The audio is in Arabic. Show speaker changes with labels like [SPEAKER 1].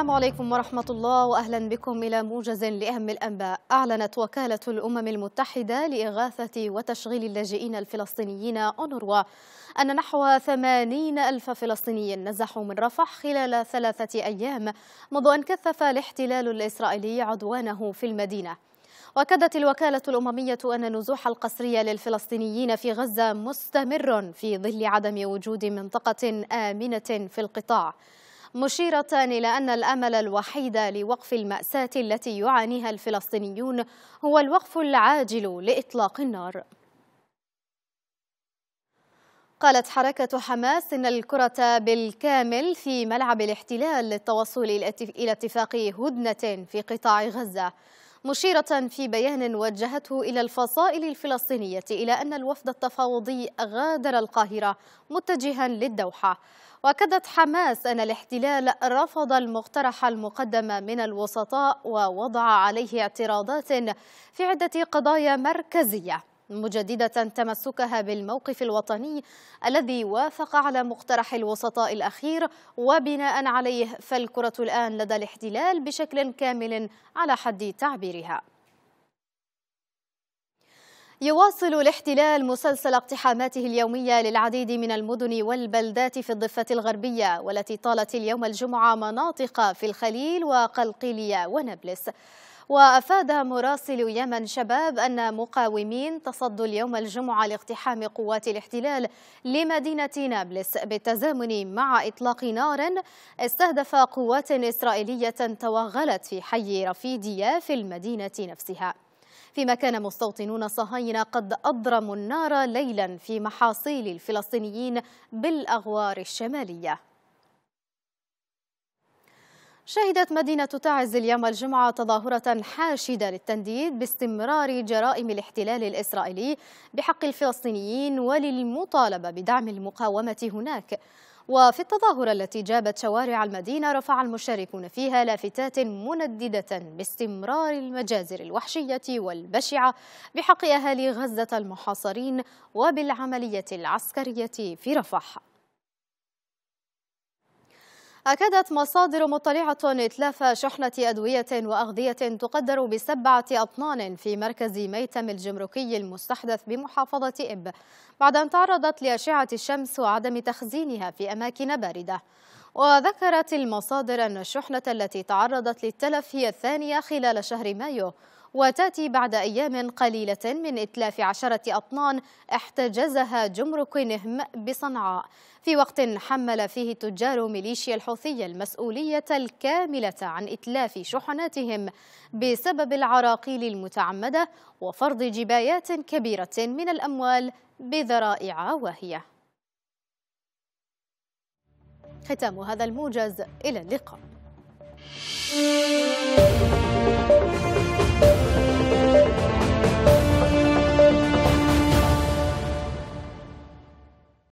[SPEAKER 1] السلام عليكم ورحمة الله وأهلا بكم إلى موجز لأهم الأنباء أعلنت وكالة الأمم المتحدة لإغاثة وتشغيل اللاجئين الفلسطينيين أونروا أن نحو ثمانين ألف فلسطيني نزحوا من رفح خلال ثلاثة أيام منذ أن كثف الاحتلال الإسرائيلي عدوانه في المدينة وأكدت الوكالة الأممية أن النزوح القسري للفلسطينيين في غزة مستمر في ظل عدم وجود منطقة آمنة في القطاع مشيرة إلى أن الأمل الوحيد لوقف المأساة التي يعانيها الفلسطينيون هو الوقف العاجل لإطلاق النار قالت حركة حماس إن الكرة بالكامل في ملعب الاحتلال للتوصل إلى اتفاق هدنة في قطاع غزة مشيرة في بيان وجهته إلى الفصائل الفلسطينية إلى أن الوفد التفاوضي غادر القاهرة متجها للدوحة وأكدت حماس أن الاحتلال رفض المقترح المقدم من الوسطاء ووضع عليه اعتراضات في عدة قضايا مركزية مجددة تمسكها بالموقف الوطني الذي وافق على مقترح الوسطاء الأخير وبناء عليه فالكرة الآن لدى الاحتلال بشكل كامل على حد تعبيرها يواصل الاحتلال مسلسل اقتحاماته اليومية للعديد من المدن والبلدات في الضفة الغربية والتي طالت اليوم الجمعة مناطق في الخليل وقلقيلية ونابلس وأفاد مراسل يمن شباب أن مقاومين تصدوا اليوم الجمعة لاقتحام قوات الاحتلال لمدينة نابلس بالتزامن مع إطلاق نار استهدف قوات إسرائيلية توغلت في حي رفيديا في المدينة نفسها فيما كان مستوطنون صهاينة قد أضرموا النار ليلا في محاصيل الفلسطينيين بالأغوار الشمالية شهدت مدينة تعز اليوم الجمعة تظاهرة حاشدة للتنديد باستمرار جرائم الاحتلال الإسرائيلي بحق الفلسطينيين وللمطالبة بدعم المقاومة هناك وفي التظاهرة التي جابت شوارع المدينة رفع المشاركون فيها لافتات منددة باستمرار المجازر الوحشية والبشعة بحق أهالي غزة المحاصرين وبالعملية العسكرية في رفح أكدت مصادر مطلعة إتلاف شحنة أدوية وأغذية تقدر بسبعة أطنان في مركز ميتم الجمركي المستحدث بمحافظة إب بعد أن تعرضت لأشعة الشمس وعدم تخزينها في أماكن باردة وذكرت المصادر أن الشحنة التي تعرضت للتلف هي الثانية خلال شهر مايو وتأتي بعد أيام قليلة من إتلاف عشرة أطنان احتجزها جمرك نهم بصنعاء في وقت حمل فيه تجار ميليشيا الحوثية المسؤولية الكاملة عن إتلاف شحناتهم بسبب العراقيل المتعمدة وفرض جبايات كبيرة من الأموال بذرائع واهية ختام هذا الموجز إلى اللقاء